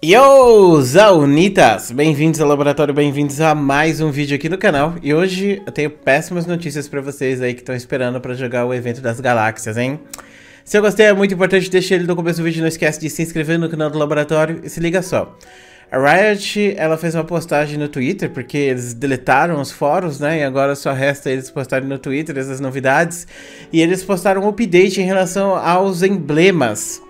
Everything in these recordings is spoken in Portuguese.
Yo, Zaunitas! Bem-vindos ao laboratório, bem-vindos a mais um vídeo aqui no canal. E hoje eu tenho péssimas notícias pra vocês aí que estão esperando pra jogar o evento das galáxias, hein? Se eu gostei, é muito importante deixar ele no começo do vídeo. Não esquece de se inscrever no canal do laboratório e se liga só. A Riot, ela fez uma postagem no Twitter, porque eles deletaram os fóruns, né? E agora só resta eles postarem no Twitter essas novidades. E eles postaram um update em relação aos emblemas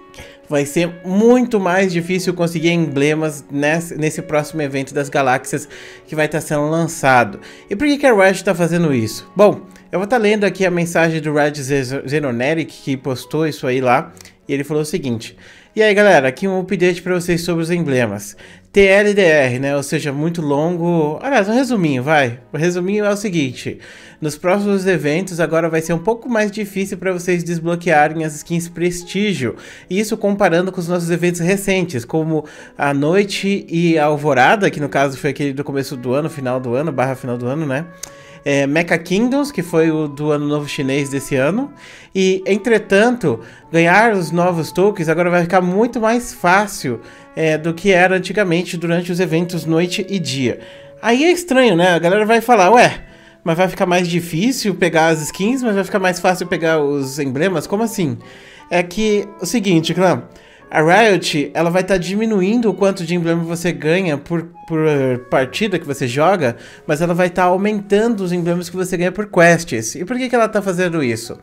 vai ser muito mais difícil conseguir emblemas nesse, nesse próximo evento das galáxias que vai estar tá sendo lançado. E por que, que a Riot está fazendo isso? Bom, eu vou estar tá lendo aqui a mensagem do Red Zenoneric, que postou isso aí lá. E ele falou o seguinte: E aí galera, aqui um update para vocês sobre os emblemas. TLDR, né? Ou seja, muito longo. Aliás, um resuminho, vai. O resuminho é o seguinte: nos próximos eventos agora vai ser um pouco mais difícil para vocês desbloquearem as skins prestígio. Isso comparando com os nossos eventos recentes, como a noite e a alvorada, que no caso foi aquele do começo do ano, final do ano, barra final do ano, né? é, Mecha Kingdoms, que foi o do Ano Novo Chinês desse ano. E, entretanto, ganhar os novos tokens agora vai ficar muito mais fácil é, do que era antigamente durante os eventos noite e dia. Aí é estranho, né? A galera vai falar, ué, mas vai ficar mais difícil pegar as skins, mas vai ficar mais fácil pegar os emblemas? Como assim? É que, o seguinte, clã... Claro, a Riot ela vai estar tá diminuindo o quanto de emblema você ganha por, por eh, partida que você joga, mas ela vai estar tá aumentando os emblemas que você ganha por quests. E por que, que ela está fazendo isso?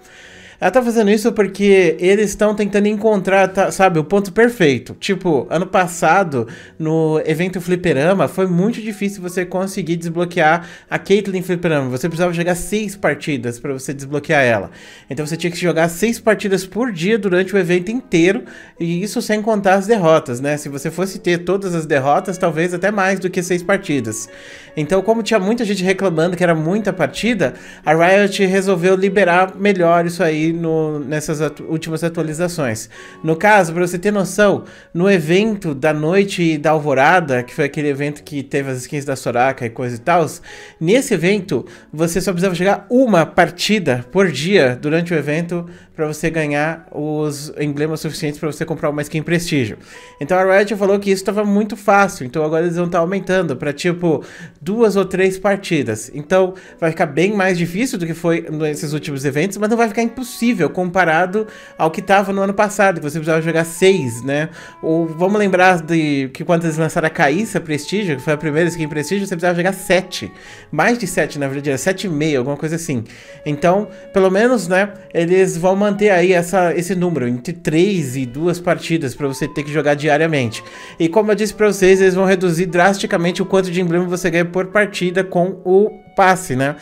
Ela tá fazendo isso porque eles estão tentando encontrar, tá, sabe, o ponto perfeito. Tipo, ano passado, no evento Fliperama, foi muito difícil você conseguir desbloquear a Caitlyn Fliperama. Você precisava jogar seis partidas para você desbloquear ela. Então você tinha que jogar seis partidas por dia durante o evento inteiro, e isso sem contar as derrotas, né? Se você fosse ter todas as derrotas, talvez até mais do que seis partidas. Então, como tinha muita gente reclamando que era muita partida, a Riot resolveu liberar melhor isso aí no, nessas atu últimas atualizações. No caso, para você ter noção, no evento da noite da Alvorada, que foi aquele evento que teve as skins da Soraka e coisa e tal, nesse evento você só precisava jogar uma partida por dia durante o evento para você ganhar os emblemas suficientes para você comprar uma skin prestígio. Então a Riot falou que isso estava muito fácil, então agora eles vão estar tá aumentando para tipo duas ou três partidas. Então vai ficar bem mais difícil do que foi nesses últimos eventos, mas não vai ficar impossível impossível comparado ao que estava no ano passado, que você precisava jogar seis, né? Ou vamos lembrar de que quando eles lançaram a Caíssa Prestígio, que foi a primeira skin Prestígio, você precisava jogar sete. Mais de sete, na verdade, era sete e meio, alguma coisa assim. Então, pelo menos, né, eles vão manter aí essa, esse número, entre três e duas partidas, para você ter que jogar diariamente. E como eu disse para vocês, eles vão reduzir drasticamente o quanto de emblema você ganha por partida com o passe, né?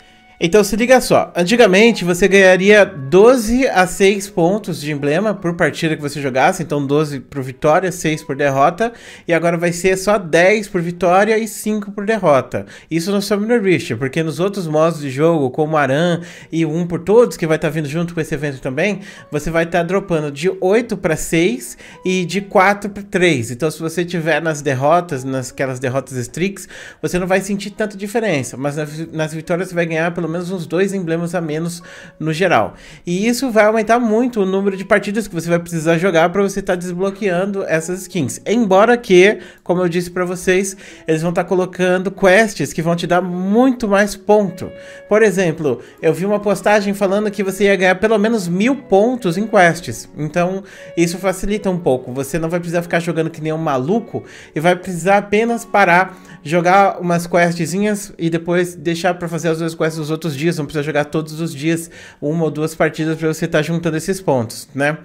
Então se liga só, antigamente você ganharia 12 a 6 pontos de emblema por partida que você jogasse, então 12 por vitória, 6 por derrota, e agora vai ser só 10 por vitória e 5 por derrota. Isso no Summoner Rift, porque nos outros modos de jogo, como Aran e um por todos, que vai estar tá vindo junto com esse evento também, você vai estar tá dropando de 8 para 6 e de 4 para 3. Então se você tiver nas derrotas, nas aquelas derrotas streaks, você não vai sentir tanta diferença, mas nas, nas vitórias você vai ganhar pelo menos uns dois emblemas a menos no geral. E isso vai aumentar muito o número de partidas que você vai precisar jogar para você estar tá desbloqueando essas skins. Embora que, como eu disse para vocês, eles vão estar tá colocando quests que vão te dar muito mais ponto. Por exemplo, eu vi uma postagem falando que você ia ganhar pelo menos mil pontos em quests. Então, isso facilita um pouco. Você não vai precisar ficar jogando que nem um maluco e vai precisar apenas parar jogar umas questzinhas e depois deixar para fazer as duas quests nos outros dias. Não precisa jogar todos os dias uma ou duas partidas para você estar tá juntando esses pontos, né?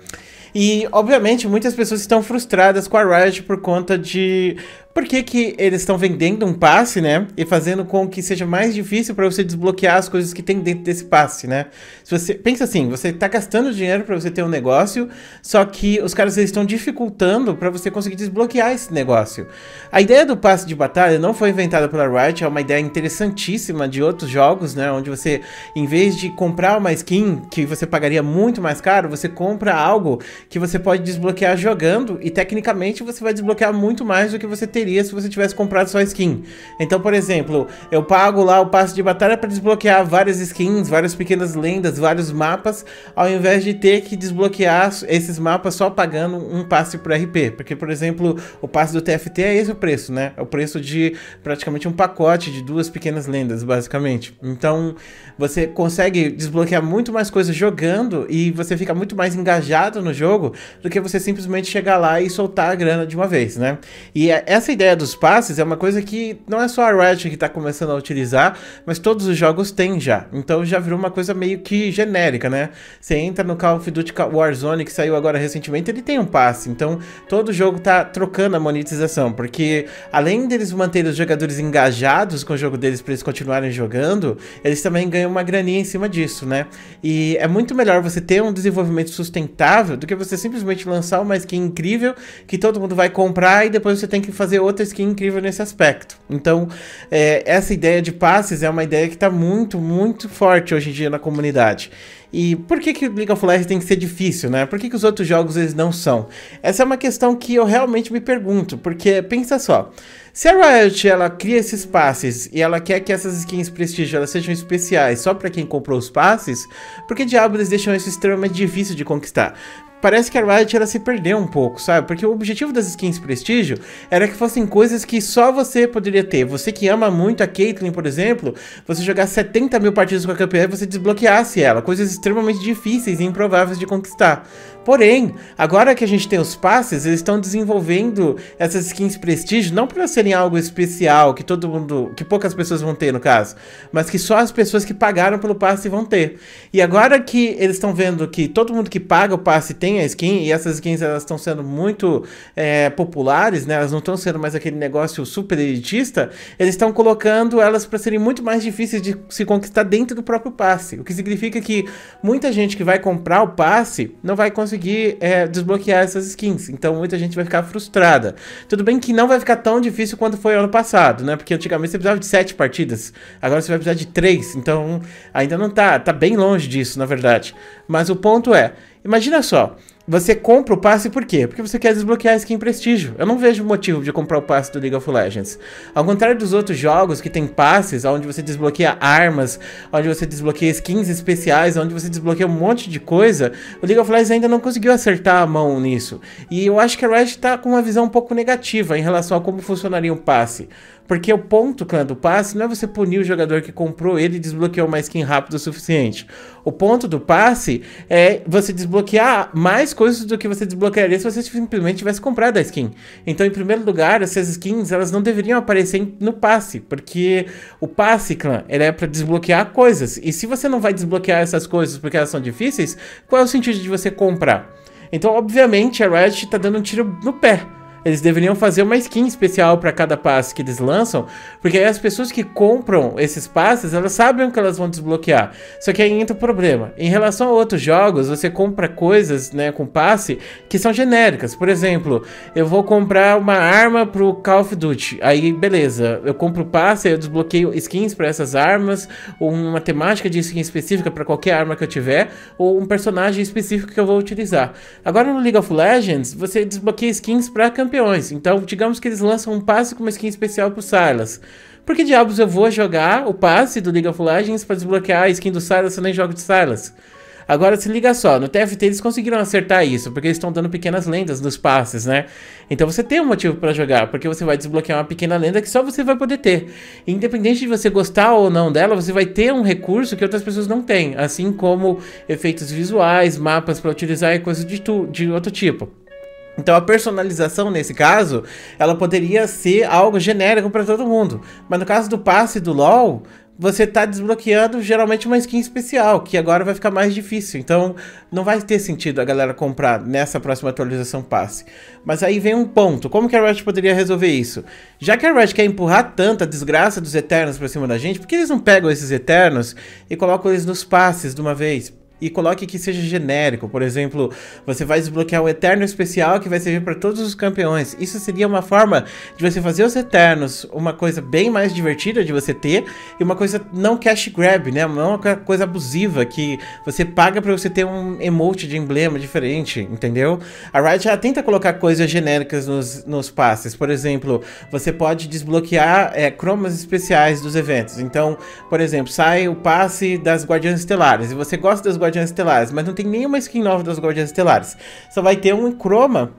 E, obviamente, muitas pessoas estão frustradas com a Riot por conta de por que, que eles estão vendendo um passe, né? E fazendo com que seja mais difícil para você desbloquear as coisas que tem dentro desse passe, né? Se você pensa assim, você está gastando dinheiro para você ter um negócio, só que os caras estão dificultando para você conseguir desbloquear esse negócio. A ideia do passe de batalha não foi inventada pela Riot, é uma ideia interessantíssima de outros jogos, né? Onde você, em vez de comprar uma skin que você pagaria muito mais caro, você compra algo que você pode desbloquear jogando e tecnicamente você vai desbloquear muito mais do que você teria se você tivesse comprado só skin. Então, por exemplo, eu pago lá o passe de batalha para desbloquear várias skins, várias pequenas lendas, vários mapas, ao invés de ter que desbloquear esses mapas só pagando um passe por RP. Porque, por exemplo, o passe do TFT é esse o preço, né? É o preço de praticamente um pacote de duas pequenas lendas, basicamente. Então, você consegue desbloquear muito mais coisas jogando e você fica muito mais engajado no jogo do que você simplesmente chegar lá e soltar a grana de uma vez, né? E é, essa essa ideia dos passes é uma coisa que não é só a Riot que está começando a utilizar, mas todos os jogos têm já. Então já virou uma coisa meio que genérica, né? Você entra no Call of Duty Warzone, que saiu agora recentemente, ele tem um passe. Então todo jogo está trocando a monetização, porque além deles manterem os jogadores engajados com o jogo deles para eles continuarem jogando, eles também ganham uma graninha em cima disso, né? E é muito melhor você ter um desenvolvimento sustentável do que você simplesmente lançar uma skin incrível que todo mundo vai comprar e depois você tem que fazer fazer outra skin incrível nesse aspecto. Então, é, essa ideia de passes é uma ideia que está muito, muito forte hoje em dia na comunidade. E por que, que o League of Legends tem que ser difícil, né? Por que, que os outros jogos eles não são? Essa é uma questão que eu realmente me pergunto, porque pensa só. Se a Riot ela cria esses passes e ela quer que essas skins prestígio elas sejam especiais só para quem comprou os passes, por que diabos eles deixam isso extremamente difícil de conquistar? Parece que a Riot ela se perdeu um pouco, sabe? Porque o objetivo das skins prestígio era que fossem coisas que só você poderia ter. Você que ama muito a Caitlyn, por exemplo, você jogar 70 mil partidas com a campeã e você desbloqueasse ela. Coisas extremamente difíceis e improváveis de conquistar. Porém, agora que a gente tem os passes, eles estão desenvolvendo essas skins prestígio não para serem algo especial que todo mundo, que poucas pessoas vão ter no caso, mas que só as pessoas que pagaram pelo passe vão ter. E agora que eles estão vendo que todo mundo que paga o passe tem a skin e essas skins elas estão sendo muito é, populares, né? Elas não estão sendo mais aquele negócio super elitista. Eles estão colocando elas para serem muito mais difíceis de se conquistar dentro do próprio passe, o que significa que muita gente que vai comprar o passe não vai conseguir é, desbloquear essas skins. Então muita gente vai ficar frustrada. Tudo bem que não vai ficar tão difícil quanto foi ano passado, né? Porque antigamente você precisava de 7 partidas, agora você vai precisar de 3. Então ainda não tá, tá bem longe disso, na verdade. Mas o ponto é, imagina só, você compra o passe por quê? Porque você quer desbloquear a skin prestígio. Eu não vejo motivo de comprar o passe do League of Legends. Ao contrário dos outros jogos que tem passes, onde você desbloqueia armas, onde você desbloqueia skins especiais, onde você desbloqueia um monte de coisa, o League of Legends ainda não conseguiu acertar a mão nisso. E eu acho que a Riot tá com uma visão um pouco negativa em relação a como funcionaria um passe. Porque o ponto, cara, do passe não é você punir o jogador que comprou ele e desbloqueou uma skin rápido o suficiente. O ponto do passe é você desbloquear mais coisas do que você desbloquearia se você simplesmente tivesse comprado a skin. Então, em primeiro lugar, essas skins elas não deveriam aparecer no passe, porque o passe, clã, ele é para desbloquear coisas. E se você não vai desbloquear essas coisas porque elas são difíceis, qual é o sentido de você comprar? Então, obviamente, a Riot está dando um tiro no pé. Eles deveriam fazer uma skin especial para cada passe que eles lançam, porque aí as pessoas que compram esses passes, elas sabem o que elas vão desbloquear. Só que aí entra o problema. Em relação a outros jogos, você compra coisas, né, com passe que são genéricas. Por exemplo, eu vou comprar uma arma pro Call of Duty. Aí, beleza, eu compro o passe, eu desbloqueio skins para essas armas, ou uma temática de skin específica para qualquer arma que eu tiver, ou um personagem específico que eu vou utilizar. Agora no League of Legends, você desbloqueia skins para campeões. Então, digamos que eles lançam um passe com uma skin especial pro Silas. Por que diabos eu vou jogar o passe do League of Legends pra desbloquear a skin do Silas se eu nem jogo de Silas? Agora se liga só, no TFT eles conseguiram acertar isso, porque eles estão dando pequenas lendas nos passes, né? Então você tem um motivo para jogar, porque você vai desbloquear uma pequena lenda que só você vai poder ter. E, independente de você gostar ou não dela, você vai ter um recurso que outras pessoas não têm, assim como efeitos visuais, mapas para utilizar e coisas de, de outro tipo. Então a personalização nesse caso, ela poderia ser algo genérico para todo mundo. Mas no caso do passe do LoL, você está desbloqueando geralmente uma skin especial, que agora vai ficar mais difícil. Então, não vai ter sentido a galera comprar nessa próxima atualização passe. Mas aí vem um ponto, como que a Riot poderia resolver isso? Já que a Riot quer empurrar tanta desgraça dos Eternos para cima da gente, por que eles não pegam esses Eternos e colocam eles nos passes de uma vez? e coloque que seja genérico. Por exemplo, você vai desbloquear o Eterno Especial que vai servir para todos os campeões. Isso seria uma forma de você fazer os Eternos uma coisa bem mais divertida de você ter e uma coisa não cash grab, né? Não é uma coisa abusiva que você paga para você ter um emote de emblema diferente, entendeu? A Riot já tenta colocar coisas genéricas nos, nos passes. Por exemplo, você pode desbloquear é, cromas especiais dos eventos. Então, por exemplo, sai o passe das Guardiãs Estelares e você gosta das Guardiãs Guardiões Estelares, mas não tem nenhuma skin nova dos Guardiões Estelares. Só vai ter um croma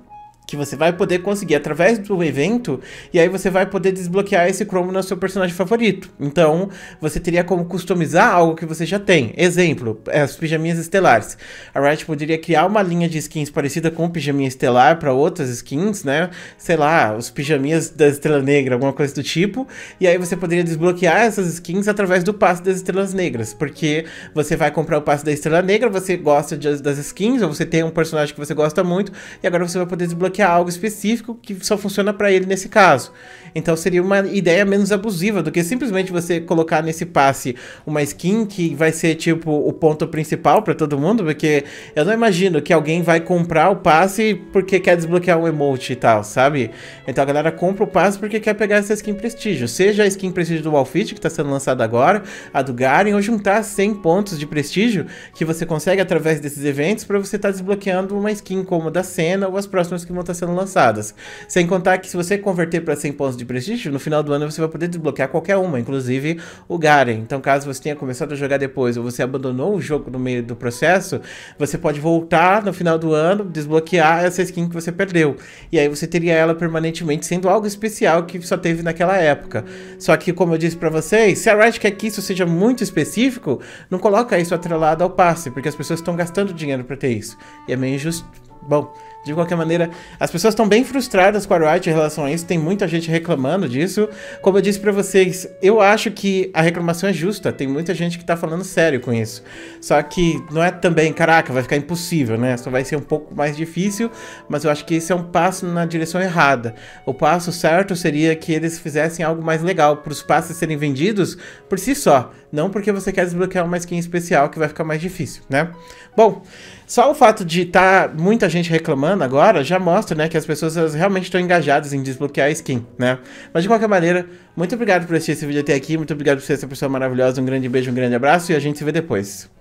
que você vai poder conseguir através do evento, e aí você vai poder desbloquear esse cromo no seu personagem favorito. Então, você teria como customizar algo que você já tem. Exemplo, é, as pijaminhas estelares. A Riot poderia criar uma linha de skins parecida com o pijaminha estelar para outras skins, né? Sei lá, os pijaminhas da Estrela Negra, alguma coisa do tipo, e aí você poderia desbloquear essas skins através do passe das Estrelas Negras, porque você vai comprar o passe da Estrela Negra, você gosta de, das skins, ou você tem um personagem que você gosta muito, e agora você vai poder desbloquear é algo específico que só funciona para ele nesse caso. Então seria uma ideia menos abusiva do que simplesmente você colocar nesse passe uma skin que vai ser tipo o ponto principal para todo mundo, porque eu não imagino que alguém vai comprar o passe porque quer desbloquear um emote e tal, sabe? Então a galera compra o passe porque quer pegar essa skin prestígio, seja a skin prestígio do Walfit que está sendo lançada agora, a do Garen, ou juntar 100 pontos de prestígio que você consegue através desses eventos para você estar tá desbloqueando uma skin como a da cena ou as próximas que vão estar tá sendo lançadas. Sem contar que se você converter para 100 pontos de prestígio, no final do ano você vai poder desbloquear qualquer uma, inclusive o Garen. Então, caso você tenha começado a jogar depois ou você abandonou o jogo no meio do processo, você pode voltar no final do ano, desbloquear essa skin que você perdeu. E aí você teria ela permanentemente, sendo algo especial que só teve naquela época. Só que, como eu disse para vocês, se a Riot quer que isso seja muito específico, não coloca isso atrelado ao passe, porque as pessoas estão gastando dinheiro para ter isso. E é meio injusto. Bom, de qualquer maneira, as pessoas estão bem frustradas com a Riot em relação a isso, tem muita gente reclamando disso. Como eu disse para vocês, eu acho que a reclamação é justa, tem muita gente que tá falando sério com isso. Só que não é também, caraca, vai ficar impossível, né? Só vai ser um pouco mais difícil, mas eu acho que esse é um passo na direção errada. O passo certo seria que eles fizessem algo mais legal para os passes serem vendidos por si só, não porque você quer desbloquear uma skin especial que vai ficar mais difícil, né? Bom, só o fato de estar tá muita gente reclamando semana agora já mostra, né, que as pessoas realmente estão engajadas em desbloquear a skin, né? Mas de qualquer maneira, muito obrigado por assistir esse vídeo até aqui, muito obrigado por ser essa pessoa maravilhosa, um grande beijo, um grande abraço e a gente se vê depois.